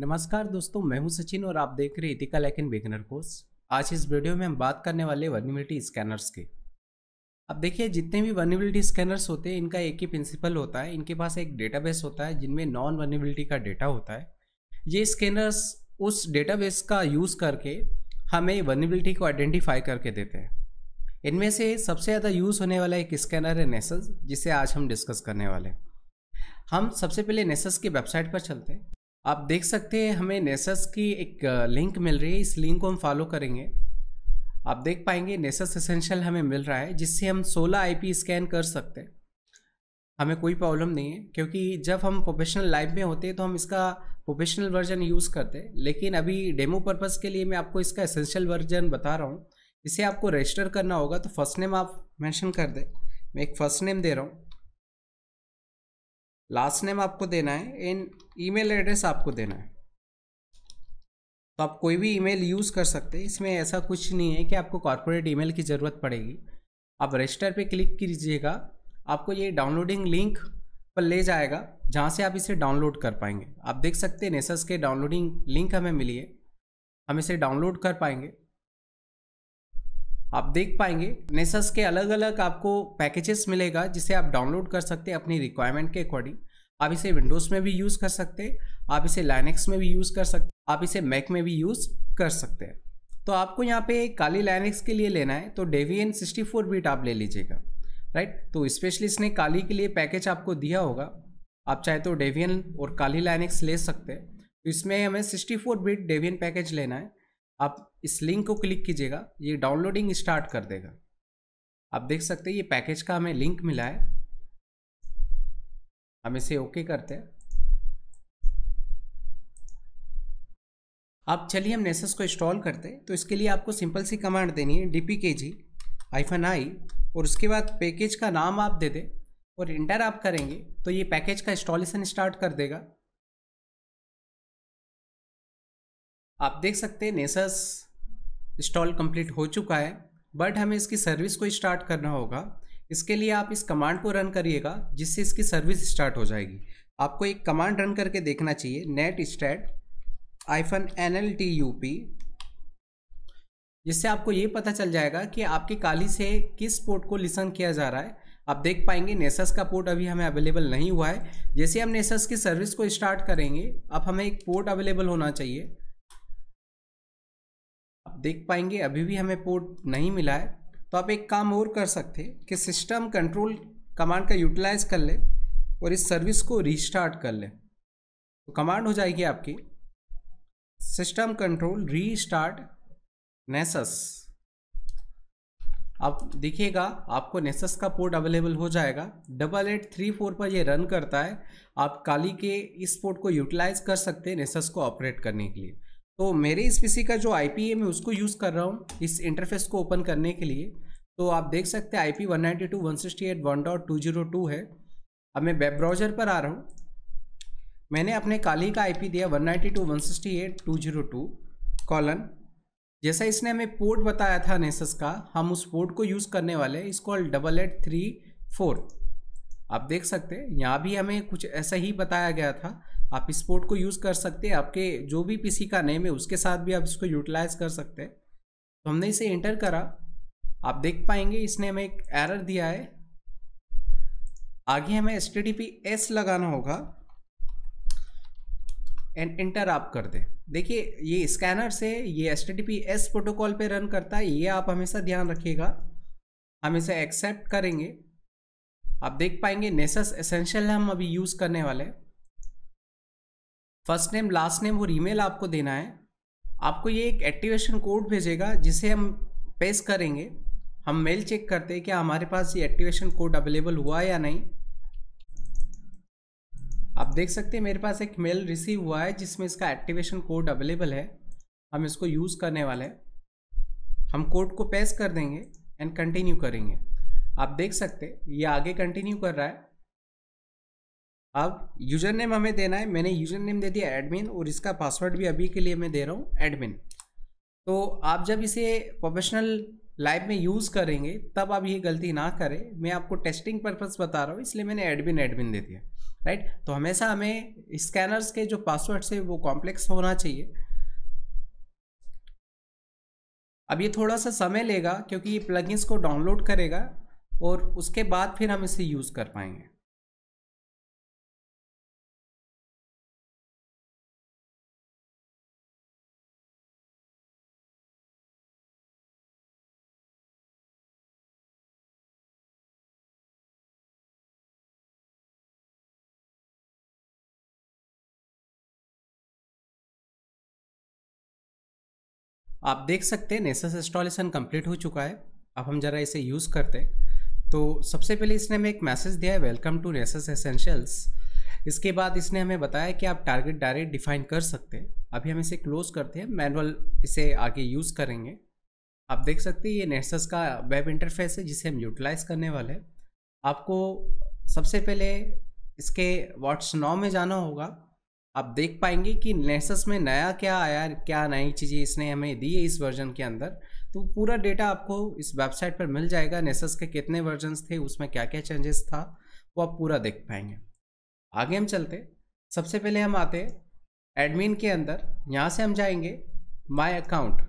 नमस्कार दोस्तों मैं हूं सचिन और आप देख रहे इथिकल एकिन बिगनर कोर्स आज इस वीडियो में हम बात करने वाले वर्निबिलिटी स्कैनर्स के अब देखिए जितने भी वर्निबिलिटी स्कैनर्स होते हैं इनका एक ही प्रिंसिपल होता है इनके पास एक डेटाबेस होता है जिनमें नॉन वर्निबिलिटी का डेटा होता है ये स्कैनर्स उस डेटाबेस का यूज़ करके हमें वर्निबिलिटी को आइडेंटिफाई करके देते हैं इनमें से सबसे ज़्यादा यूज़ होने वाला एक स्कैनर है नेसस जिसे आज हम डिस्कस करने वाले हैं हम सबसे पहले नेसस की वेबसाइट पर चलते हैं आप देख सकते हैं हमें नेसस की एक लिंक मिल रही है इस लिंक को हम फॉलो करेंगे आप देख पाएंगे नेसस एसेंशियल हमें मिल रहा है जिससे हम 16 आईपी स्कैन कर सकते हैं हमें कोई प्रॉब्लम नहीं है क्योंकि जब हम प्रोफेशनल लाइफ में होते हैं तो हम इसका प्रोफेशनल वर्जन यूज़ करते हैं लेकिन अभी डेमो पर्पज़ के लिए मैं आपको इसका एसेंशियल वर्जन बता रहा हूँ इसे आपको रजिस्टर करना होगा तो फर्स्ट नेम आप मैंशन कर दें मैं एक फ़र्स्ट नेम दे रहा हूँ लास्ट नेम आपको देना है एंड ईमेल एड्रेस आपको देना है तो आप कोई भी ईमेल यूज़ कर सकते हैं इसमें ऐसा कुछ नहीं है कि आपको कॉर्पोरेट ईमेल की ज़रूरत पड़ेगी आप रजिस्टर पे क्लिक कीजिएगा आपको ये डाउनलोडिंग लिंक पर ले जाएगा जहाँ से आप इसे डाउनलोड कर पाएंगे आप देख सकते हैं नेसस के डाउनलोडिंग लिंक हमें मिली है हम इसे डाउनलोड कर पाएंगे आप देख पाएंगे नेसस के अलग अलग आपको पैकेजेस मिलेगा जिसे आप डाउनलोड कर सकते हैं अपनी रिक्वायरमेंट के अकॉर्डिंग आप इसे विंडोज़ में भी यूज़ कर सकते हैं आप इसे लाइनेक्स में भी यूज़ कर सकते आप इसे मैक में भी यूज़ कर सकते हैं तो आपको यहाँ पे काली लाइनेक्स के लिए लेना है तो डेवियन 64 बीट आप ले लीजिएगा राइट तो स्पेशलिस्ट ने काली के लिए पैकेज आपको दिया होगा आप चाहे तो डेवियन और काली लाइनेक्स ले सकते हैं तो इसमें हमें 64 बीट डेवियन पैकेज लेना है आप इस लिंक को क्लिक कीजिएगा ये डाउनलोडिंग स्टार्ट कर देगा आप देख सकते हैं ये पैकेज का हमें लिंक मिला है हम इसे ओके करते हैं अब चलिए हम नेसेस को इंस्टॉल करते हैं तो इसके लिए आपको सिंपल सी कमांड देनी है डी पी के जी आईफन आई और उसके बाद पैकेज का नाम आप दे दें और इंटर आप करेंगे तो ये पैकेज का इंस्टॉलेशन स्टार्ट कर देगा आप देख सकते हैं नेसस इंस्टॉल कंप्लीट हो चुका है बट हमें इसकी सर्विस को स्टार्ट करना होगा इसके लिए आप इस कमांड को रन करिएगा जिससे इसकी सर्विस स्टार्ट हो जाएगी आपको एक कमांड रन करके देखना चाहिए netstat hyphen N L T U P जिससे आपको ये पता चल जाएगा कि आपके काली से किस पोर्ट को लिसन किया जा रहा है आप देख पाएंगे नेसस का पोर्ट अभी हमें अवेलेबल नहीं हुआ है जैसे हम नेसस की सर्विस को स्टार्ट करेंगे अब हमें एक पोर्ट अवेलेबल होना चाहिए देख पाएंगे अभी भी हमें पोर्ट नहीं मिला है तो आप एक काम और कर सकते कि सिस्टम कंट्रोल कमांड का यूटिलाइज कर ले और इस सर्विस को रीस्टार्ट कर ले तो कमांड हो जाएगी आपकी सिस्टम कंट्रोल रीस्टार्ट नेसस आप देखिएगा आपको नेसस का पोर्ट अवेलेबल हो जाएगा डबल एट थ्री फोर पर यह रन करता है आप काली के इस पोर्ट को यूटिलाइज कर सकते हैं नेसस को ऑपरेट करने के लिए तो मेरे इस पीसी का जो आई है मैं उसको यूज़ कर रहा हूँ इस इंटरफेस को ओपन करने के लिए तो आप देख सकते हैं I P one ninety two one sixty eight one dot two zero two है अब मैं वेब ब्राउज़र पर आ रहा हूँ मैंने अपने काली का आई दिया one ninety two one sixty eight two zero two colon जैसा इसने हमें पोर्ट बताया था नेसस का हम उस पोर्ट को यूज़ करने वाले इस call double eight three four आप देख सकते हैं यहाँ भी हमें कुछ ऐसा ही बताया गया था आप इस पोर्ट को यूज़ कर सकते हैं आपके जो भी पीसी का नेम है उसके साथ भी आप इसको यूटिलाइज कर सकते हैं तो हमने इसे इंटर करा आप देख पाएंगे इसने हमें एक एरर दिया है आगे हमें एस टी एस लगाना होगा एंड इंटर आप कर दें देखिए ये स्कैनर से ये एस टी एस प्रोटोकॉल पे रन करता है ये आप हमेशा ध्यान रखिएगा हम इसे एक्सेप्ट करेंगे आप देख पाएंगे नेसस एसेंशियल हम अभी यूज़ करने वाले हैं फर्स्ट नेम लास्ट नेम और ईमेल आपको देना है आपको ये एक एक्टिवेशन कोड भेजेगा जिसे हम पेश करेंगे हम मेल चेक करते हैं कि हमारे पास ये एक्टिवेशन कोड अवेलेबल हुआ या नहीं आप देख सकते हैं मेरे पास एक मेल रिसीव हुआ है जिसमें इसका एक्टिवेशन कोड अवेलेबल है हम इसको यूज़ करने वाले हैं हम कोड को पेश कर देंगे एंड कंटिन्यू करेंगे आप देख सकते ये आगे कंटिन्यू कर रहा है अब यूजर नेम हमें देना है मैंने यूजर नेम दे दिया एडमिन और इसका पासवर्ड भी अभी के लिए मैं दे रहा हूँ एडमिन तो आप जब इसे प्रोफेशनल लाइफ में यूज़ करेंगे तब आप ये गलती ना करें मैं आपको टेस्टिंग पर्पज़ बता रहा हूँ इसलिए मैंने एडमिन एडमिन दे दिया राइट तो हमेशा हमें स्कैनर्स के जो पासवर्ड्स है वो कॉम्प्लेक्स होना चाहिए अब ये थोड़ा सा समय लेगा क्योंकि ये प्लगइन्स को डाउनलोड करेगा और उसके बाद फिर हम इसे यूज़ कर पाएंगे आप देख सकते हैं नेसस इंस्टॉलेशन कंप्लीट हो चुका है अब हम ज़रा इसे यूज़ करते हैं तो सबसे पहले इसने हमें एक मैसेज दिया है वेलकम टू नेसस एसेंशियल्स इसके बाद इसने हमें बताया कि आप टारगेट डायरेक्ट डिफाइन कर सकते हैं अभी हम इसे क्लोज करते हैं मैनुअल इसे आगे यूज़ करेंगे आप देख सकते हैं ये नेसस का वेब इंटरफेस है जिसे हम यूटिलाइज करने वाले हैं आपको सबसे पहले इसके व्हाट्स नाव में जाना होगा आप देख पाएंगे कि नेसस में नया क्या आया क्या नई चीज़ें इसने हमें दी है इस वर्जन के अंदर तो पूरा डेटा आपको इस वेबसाइट पर मिल जाएगा नेसस के कितने वर्जन्स थे उसमें क्या क्या चेंजेस था वो आप पूरा देख पाएंगे आगे हम चलते सबसे पहले हम आते एडमिन के अंदर यहाँ से हम जाएंगे माई अकाउंट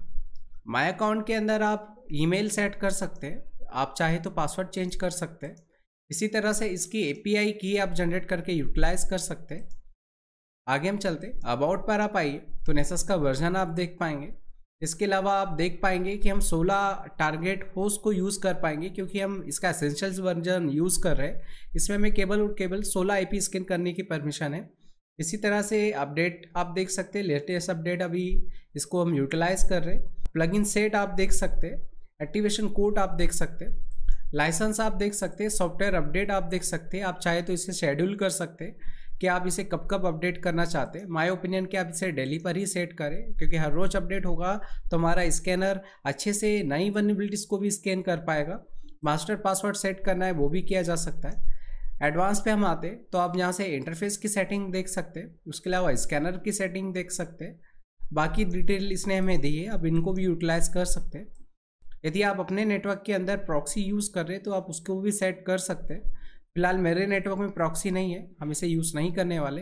माई अकाउंट के अंदर आप ईमेल सेट कर सकते हैं आप चाहे तो पासवर्ड चेंज कर सकते हैं इसी तरह से इसकी एपीआई की आप जनरेट करके यूटिलाइज कर सकते हैं आगे हम चलते अबाउट पर आप आइए तो नेसस का वर्जन आप देख पाएंगे इसके अलावा आप देख पाएंगे कि हम 16 टारगेट होस्ट को यूज़ कर पाएंगे क्योंकि हम इसका एसेंशियल्स वर्जन यूज़ कर रहे हैं इसमें हमें केबल और केबल 16 आईपी स्कैन करने की परमिशन है इसी तरह से अपडेट आप देख सकते हैं लेटेस्ट अपडेट अभी इसको हम यूटिलाइज कर रहे हैं प्लग इन सेट आप देख सकते हैं एक्टिवेशन कोड आप देख सकते हैं लाइसेंस आप देख सकते हैं सॉफ्टवेयर अपडेट आप देख सकते हैं आप चाहे तो इसे शेड्यूल कर सकते हैं कि आप इसे कब कब अपडेट करना चाहते हैं माय ओपिनियन कि आप इसे डेली पर ही सेट करें क्योंकि हर रोज़ अपडेट होगा तो हमारा स्कैनर अच्छे से नई वनबिलिटीज़ को भी स्कैन कर पाएगा मास्टर पासवर्ड सेट करना है वो भी किया जा सकता है एडवांस पे हम आते तो आप यहाँ से इंटरफेस की सेटिंग देख सकते हैं उसके अलावा स्कैनर की सेटिंग देख सकते हैं बाकी डिटेल इसने हमें दी है आप इनको भी यूटिलाइज़ कर सकते हैं यदि आप अपने नेटवर्क के अंदर प्रॉक्सी यूज़ कर रहे हैं तो आप उसको भी सेट कर सकते हैं फिलहाल मेरे नेटवर्क में प्रॉक्सी नहीं है हम इसे यूज़ नहीं करने वाले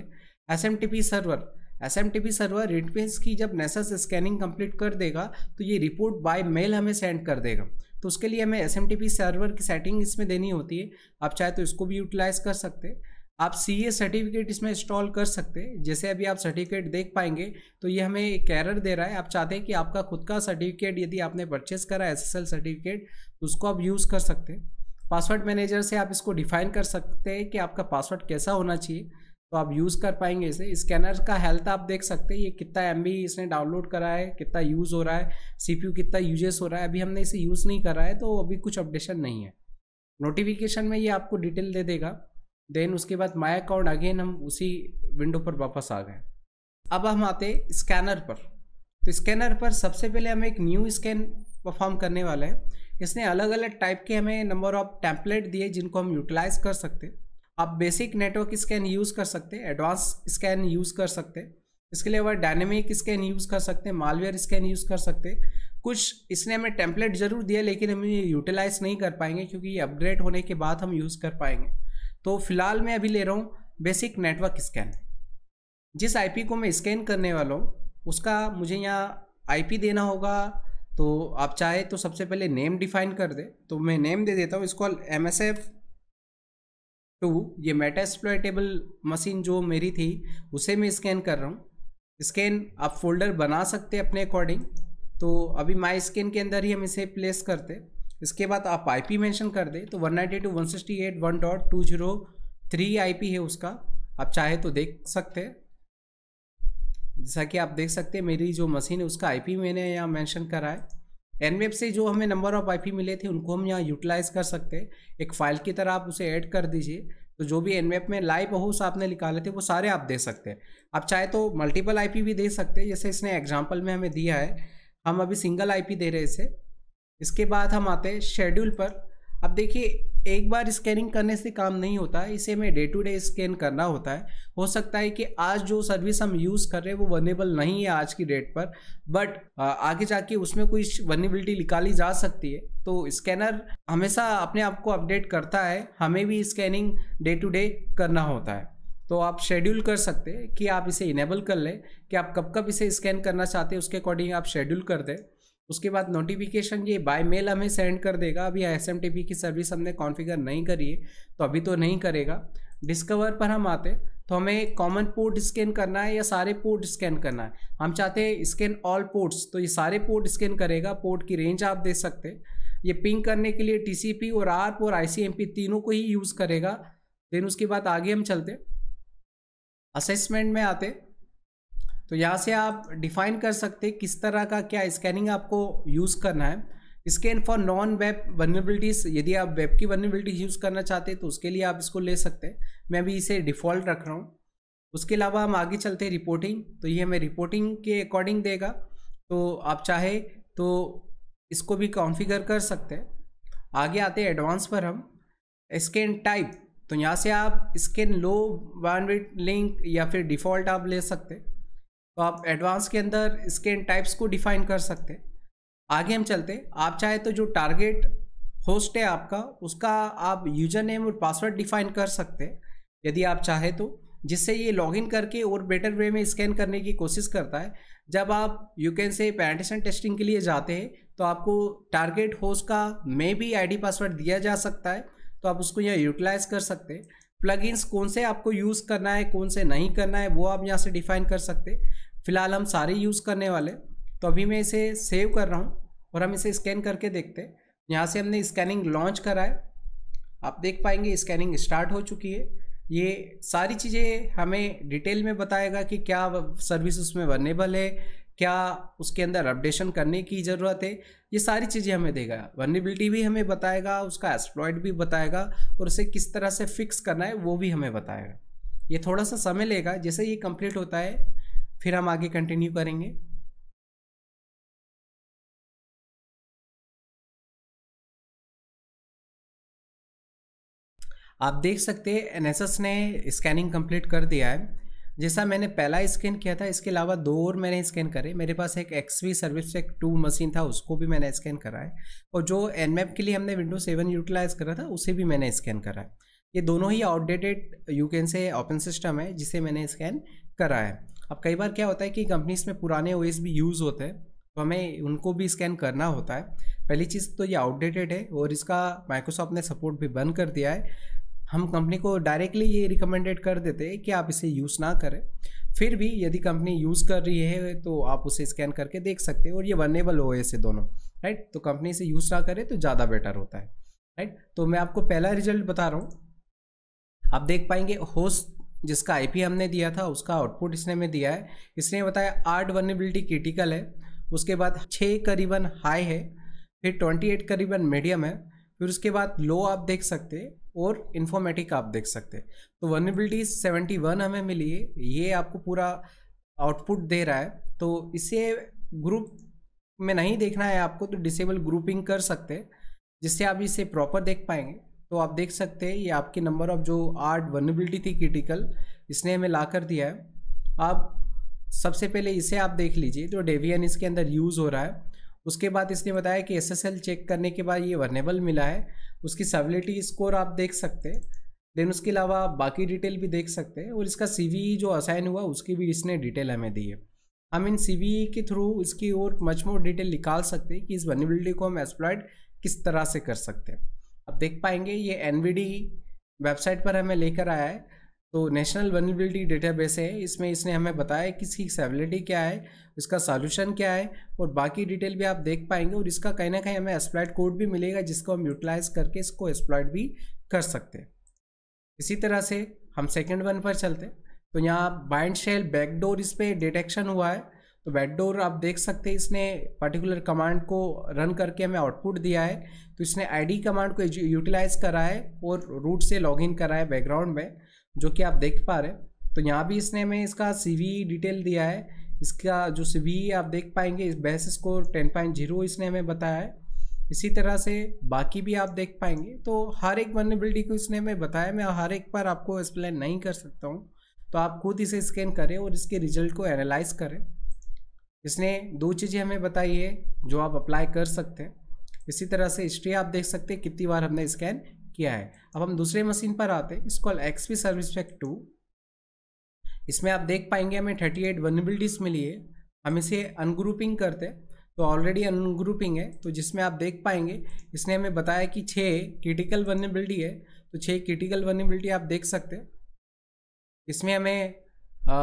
S server S M server रिटवेज की जब नेसेस स्कैनिंग कंप्लीट कर देगा तो ये रिपोर्ट बाय मेल हमें सेंड कर देगा तो उसके लिए हमें एस एम सर्वर की सेटिंग इसमें देनी होती है आप चाहे तो इसको भी यूटिलाइज कर सकते हैं आप सी ए सर्टिफिकेट इसमें इंस्टॉल कर सकते हैं जैसे अभी आप सर्टिफिकेट देख पाएंगे तो ये हमें एक एरर दे रहा है आप चाहते हैं कि आपका खुद का सर्टिफिकेट यदि आपने परचेस करा एस सर्टिफिकेट तो उसको आप यूज़ कर सकते हैं पासवर्ड मैनेजर से आप इसको डिफाइन कर सकते हैं कि आपका पासवर्ड कैसा होना चाहिए तो आप यूज़ कर पाएंगे इसे स्कैनर का हेल्थ आप देख सकते हैं ये कितना एम इसने डाउनलोड करा है कितना यूज़ हो रहा है सी कितना यूजेस हो रहा है अभी हमने इसे यूज़ नहीं करा है तो अभी कुछ अपडेशन नहीं है नोटिफिकेशन में ये आपको डिटेल दे देगा देन उसके बाद माई अकाउंट अगेन हम उसी विंडो पर वापस आ गए अब हम आते स्कैनर पर तो स्कैनर पर सबसे पहले हम एक न्यू स्कैन परफॉर्म करने वाले हैं इसने अलग अलग टाइप के हमें नंबर ऑफ टैंपलेट दिए जिनको हम यूटिलाइज कर सकते आप बेसिक नेटवर्क स्कैन यूज़ कर सकते एडवांस स्कैन यूज़ कर सकते इसके लिए वह डायनेमिक स्कैन यूज़ कर सकते मालवेयर स्कैन यूज़ कर सकते कुछ इसने हमें टेम्पलेट ज़रूर दिया लेकिन हम ये यूटिलाइज़ नहीं कर पाएंगे क्योंकि ये अपग्रेड होने के बाद हम यूज़ कर पाएंगे तो फिलहाल मैं अभी ले रहा हूँ बेसिक नेटवर्क स्कैन जिस आईपी को मैं स्कैन करने वाला हूँ उसका मुझे यहाँ आईपी देना होगा तो आप चाहे तो सबसे पहले नेम डिफाइन कर दे तो मैं नेम दे देता हूँ इसको एम एस एफ टू ये मेटा एक्सप्लोइटेबल मशीन जो मेरी थी उसे मैं स्कैन कर रहा हूँ स्कैन आप फोल्डर बना सकते अपने अकॉर्डिंग तो अभी माई स्कैन के अंदर ही हम इसे प्लेस करते इसके बाद आप आई पी मैंशन कर दे तो one ninety two one sixty eight one dot two zero three I P है उसका आप चाहे तो देख सकते हैं जैसा कि आप देख सकते हैं मेरी जो मशीन है उसका आईपी मैंने यहाँ मेंशन करा है एन e से जो हमें नंबर ऑफ आईपी मिले थे उनको हम यहाँ यूटिलाइज कर सकते हैं एक फाइल की तरह आप उसे ऐड कर दीजिए तो जो भी एन e में लाइव होस्ट आपने निकाले थे वो सारे आप दे सकते हैं आप चाहे तो मल्टीपल आई भी दे सकते हैं जैसे इसने एग्जाम्पल में हमें दिया है हम अभी सिंगल आई दे रहे इसे इसके बाद हम आते हैं शेड्यूल पर अब देखिए एक बार स्कैनिंग करने से काम नहीं होता है इसे हमें डे टू डे स्कैन करना होता है हो सकता है कि आज जो सर्विस हम यूज़ कर रहे हैं वो वनेबल नहीं है आज की डेट पर बट आगे जाके उसमें कोई वनेबिलिटी निकाली जा सकती है तो स्कैनर हमेशा अपने आप को अपडेट करता है हमें भी स्कैनिंग डे टू डे करना होता है तो आप शेड्यूल कर सकते हैं कि आप इसे इनेबल कर लें कि आप कब कब इसे स्कैन करना चाहते हैं उसके अकॉर्डिंग आप शेड्यूल कर दें उसके बाद नोटिफिकेशन ये बाय मेल हमें सेंड कर देगा अभी एस एम टी पी की सर्विस हमने कॉन्फ़िगर नहीं करी है तो अभी तो नहीं करेगा डिस्कवर पर हम आते तो हमें कॉमन पोर्ट स्कैन करना है या सारे पोर्ट स्कैन करना है हम चाहते हैं स्कैन ऑल पोर्ट्स तो ये सारे पोर्ट स्कैन करेगा पोर्ट की रेंज आप दे सकते ये पिंग करने के लिए पी और आर्प और पी तीनों को ही यूज़ करेगा देन उसके बाद आगे हम चलते असेसमेंट में आते तो यहाँ से आप डिफाइन कर सकते किस तरह का क्या स्कैनिंग आपको यूज़ करना है scan for non web vulnerabilities यदि आप वेब की वनबिलिटीज यूज़ करना चाहते हैं तो उसके लिए आप इसको ले सकते हैं मैं भी इसे डिफ़ॉल्ट रख रहा हूँ उसके अलावा हम आगे चलते हैं रिपोर्टिंग तो ये हमें रिपोर्टिंग के अकॉर्डिंग देगा तो आप चाहे तो इसको भी कॉन्फ़िगर कर सकते हैं आगे आते हैं एडवांस पर हम स्कैन टाइप तो यहाँ से आप स्कैन लो बैंडविड्थ लिंक या फिर डिफ़ॉल्ट आप ले सकते हैं तो आप एडवांस के अंदर स्कैन टाइप्स को डिफाइन कर सकते हैं आगे हम चलते आप चाहे तो जो टारगेट होस्ट है आपका उसका आप यूजर नेम और पासवर्ड डिफाइन कर सकते हैं यदि आप चाहे तो जिससे ये लॉगिन करके और बेटर वे में स्कैन करने की कोशिश करता है जब आप यू कैन से पैंटिसन टेस्टिंग के लिए जाते हैं तो आपको टारगेट होस्ट का मे भी आईडी पासवर्ड दिया जा सकता है तो आप उसको यहाँ यूटिलाइज कर सकते हैं प्लगइन्स कौन से आपको यूज़ करना है कौन से नहीं करना है वो आप यहाँ से डिफाइन कर सकते फ़िलहाल हम सारे यूज़ करने वाले तो अभी मैं इसे सेव कर रहा हूँ और हम इसे स्कैन करके देखते हैं यहाँ से हमने स्कैनिंग लॉन्च करा है आप देख पाएंगे स्कैनिंग स्टार्ट हो चुकी है ये सारी चीज़ें हमें डिटेल में बताएगा कि क्या सर्विस उसमें वर्नेबल है क्या उसके अंदर अपडेशन करने की ज़रूरत है ये सारी चीज़ें हमें देगा वर्नेबिलिटी भी हमें बताएगा उसका एक्सप्लॉयड भी बताएगा और उसे किस तरह से फिक्स करना है वो भी हमें बताएगा ये थोड़ा सा समय लेगा जैसे ये कंप्लीट होता है फिर हम आगे कंटिन्यू करेंगे आप देख सकते हैं एनएसएस ने स्कैनिंग कंप्लीट कर दिया है जैसा मैंने पहला स्कैन किया था इसके अलावा दो और मैंने स्कैन करे मेरे पास एक एक्सवी सर्विस एक टू मशीन था उसको भी मैंने स्कैन करा है और जो एनमैप के लिए हमने विंडो सेवन यूटिलाइज करा था उसे भी मैंने स्कैन करा है ये दोनों ही outdated you can say open system है जिसे मैंने स्कैन करा है अब कई बार क्या होता है कि कंपनीज में पुराने ओ भी यूज़ होते हैं तो हमें उनको भी स्कैन करना होता है पहली चीज़ तो ये आउटडेटेड है और इसका माइक्रोसॉफ्ट ने सपोर्ट भी बंद कर दिया है हम कंपनी को डायरेक्टली ये रिकमेंडेड कर देते हैं कि आप इसे यूज़ ना करें फिर भी यदि कंपनी यूज़ कर रही है तो आप उसे स्कैन करके देख सकते हो और ये वनेबल हो ऐसे है दोनों राइट तो कंपनी से यूज़ ना करें तो ज़्यादा बेटर होता है राइट तो मैं आपको पहला रिजल्ट बता रहा हूँ आप देख पाएंगे होस्ट जिसका आईपी हमने दिया था उसका आउटपुट इसने में दिया है इसने बताया आठ वर्नेबिलिटी क्रिटिकल है उसके बाद छः करीबन हाई है फिर ट्वेंटी एट करीबन मीडियम है फिर उसके बाद लो आप देख सकते और इन्फॉर्मेटिक आप देख सकते तो वर्नेबिलिटी सेवेंटी वन हमें मिली है ये आपको पूरा आउटपुट दे रहा है तो इसे ग्रुप में नहीं देखना है आपको तो डिसेबल ग्रुपिंग कर सकते जिससे आप इसे प्रॉपर देख पाएंगे तो आप देख सकते हैं ये आपके नंबर ऑफ जो आर्ट वनबिलिटी थी क्रिटिकल इसने हमें ला कर दिया है आप सबसे पहले इसे आप देख लीजिए जो डेवियन इसके अंदर यूज़ हो रहा है उसके बाद इसने बताया कि एस चेक करने के बाद ये वर्नेबल मिला है उसकी सेबिलिटी स्कोर आप देख सकते हैं देन उसके अलावा बाकी डिटेल भी देख सकते हैं और इसका सी e जो असाइन हुआ उसकी भी इसने डिटेल हमें दी है हम इन सी e के थ्रू इसकी और मच मोर डिटेल निकाल सकते हैं कि इस वनबिलिटी को हम एक्सप्लॉयड किस तरह से कर सकते हैं आप देख पाएंगे ये एन वेबसाइट पर हमें लेकर आया है तो नेशनल वनबिलिटी डेटाबेस है इसमें इसने हमें बताया कि इसकी सेबिलिटी क्या है इसका सॉल्यूशन क्या है और बाकी डिटेल भी आप देख पाएंगे और इसका कहीं ना कहीं हमें एक्सप्लॉयट कोड भी मिलेगा जिसको हम यूटिलाइज करके इसको एक्सप्लॉयट भी कर सकते हैं इसी तरह से हम सेकेंड वन पर चलते हैं तो यहाँ बाइंड शेल बैकडोर इस पर डिटेक्शन हुआ है तो बैकडोर आप देख सकते हैं इसने पर्टिकुलर कमांड को रन करके हमें आउटपुट दिया है तो इसने आईडी कमांड को यूटिलाइज़ करा है और रूट से लॉगिन करा है बैकग्राउंड में जो कि आप देख पा रहे हैं तो यहाँ भी इसने हमें इसका सी डिटेल दिया है इसका जो सी आप देख पाएंगे इस base score ten point zero इसने हमें बताया है इसी तरह से बाकी भी आप देख पाएंगे तो हर एक वनबिलिटी को इसने हमें बताया मैं हर एक पर आपको एक्सप्लेन नहीं कर सकता हूँ तो आप खुद इसे स्कैन करें और इसके रिजल्ट को एनालाइज करें इसने दो चीज़ें हमें बताई है जो आप अप्लाई कर सकते हैं इसी तरह से हिस्ट्री आप देख सकते हैं कितनी बार हमने स्कैन किया है अब हम दूसरे मशीन पर आते हैं इसको एक्सपी सर्विस पैक टू इसमें आप देख पाएंगे हमें थर्टी एट वनबिलिटीज़ मिली है हम इसे अनग्रुपिंग करते हैं तो ऑलरेडी अनग्रुपिंग है तो जिसमें आप देख पाएंगे इसने हमें बताया कि छः क्रिटिकल वनबिलिटी है तो छः क्रिटिकल वनबिलिटी आप देख सकते हैं इसमें हमें आ,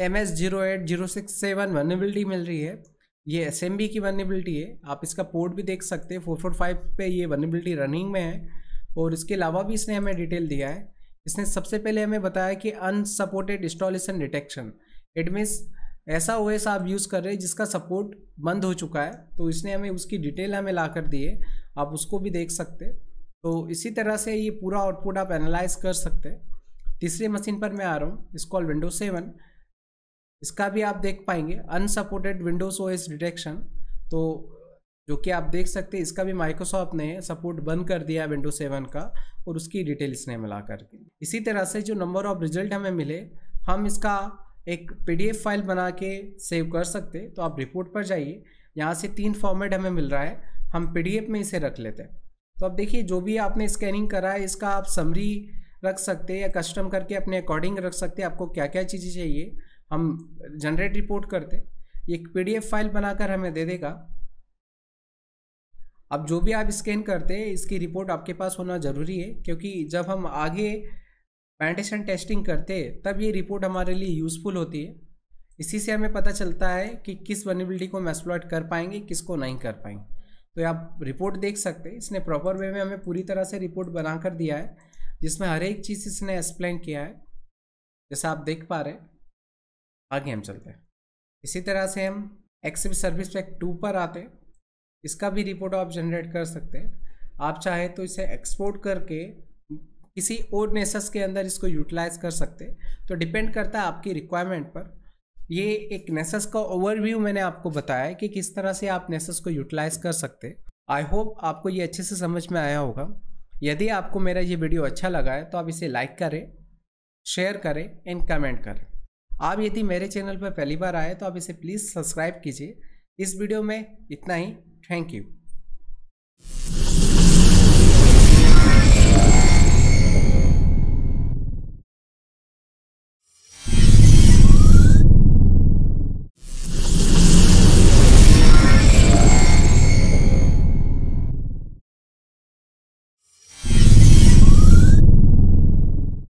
M S zero eight zero six seven vulnerability मिल रही है ये एस एम बी की वनबिलिटी है आप इसका पोर्ट भी देख सकते हैं फोर फोर फाइव पर ये वनबिलिटी रनिंग में है और इसके अलावा भी इसने हमें डिटेल दिया है इसने सबसे पहले हमें बताया कि unsupported installation detection it means ऐसा ओ एस आप यूज़ कर रहे हैं जिसका सपोर्ट बंद हो चुका है तो इसने हमें उसकी डिटेल हमें ला कर दी है आप उसको भी देख सकते तो इसी तरह से ये पूरा आउटपुट आप एनालाइज कर सकते हैं तीसरे मशीन पर मैं आ रहा हूँ इसको विंडो सेवन इसका भी आप देख पाएंगे अनसपोर्टेड विंडोज ओ डिटेक्शन तो जो कि आप देख सकते हैं इसका भी माइक्रोसॉफ्ट ने सपोर्ट बंद कर दिया विंडो सेवन का और उसकी डिटेल्स ने मिला करके इसी तरह से जो नंबर ऑफ रिजल्ट हमें मिले हम इसका एक पीडीएफ फाइल बना के सेव कर सकते तो आप रिपोर्ट पर जाइए यहाँ से तीन फॉर्मेट हमें मिल रहा है हम पीडीएफ में इसे रख लेते हैं तो अब देखिए जो भी आपने स्कैनिंग करा है इसका आप समरी रख सकते या कस्टम करके अपने अकॉर्डिंग रख सकते आपको क्या क्या चीज़ें चाहिए हम जनरेट रिपोर्ट करते एक एफ फाइल बनाकर हमें दे देगा अब जो भी आप स्कैन करते हैं इसकी रिपोर्ट आपके पास होना ज़रूरी है क्योंकि जब हम आगे पेंटेशन टेस्टिंग करते तब ये रिपोर्ट हमारे लिए यूज़फुल होती है इसी से हमें पता चलता है कि किस वनिबिलिटी को हम एक्सप्लॉयट कर पाएंगे किसको नहीं कर पाएंगे तो आप रिपोर्ट देख सकते हैं इसने प्रॉपर वे में हमें पूरी तरह से रिपोर्ट बना कर दिया है जिसमें हर एक चीज़ इसने एक्सप्लेन किया है जैसा आप देख पा रहे हैं आगे हम चलते हैं इसी तरह से हम एक्सिप सर्विस पैक टू पर आते हैं इसका भी रिपोर्ट आप जनरेट कर सकते हैं आप चाहे तो इसे एक्सपोर्ट करके किसी और नेसस के अंदर इसको यूटिलाइज कर सकते तो डिपेंड करता है आपकी रिक्वायरमेंट पर ये एक नेसस का ओवरव्यू मैंने आपको बताया कि किस तरह से आप नेसस को यूटिलाइज कर सकते आई होप आपको ये अच्छे से समझ में आया होगा यदि आपको मेरा ये वीडियो अच्छा लगा है तो आप इसे लाइक करें शेयर करें एंड कमेंट करें आप यदि मेरे चैनल पर पहली बार आए तो आप इसे प्लीज़ सब्सक्राइब कीजिए इस वीडियो में इतना ही थैंक यू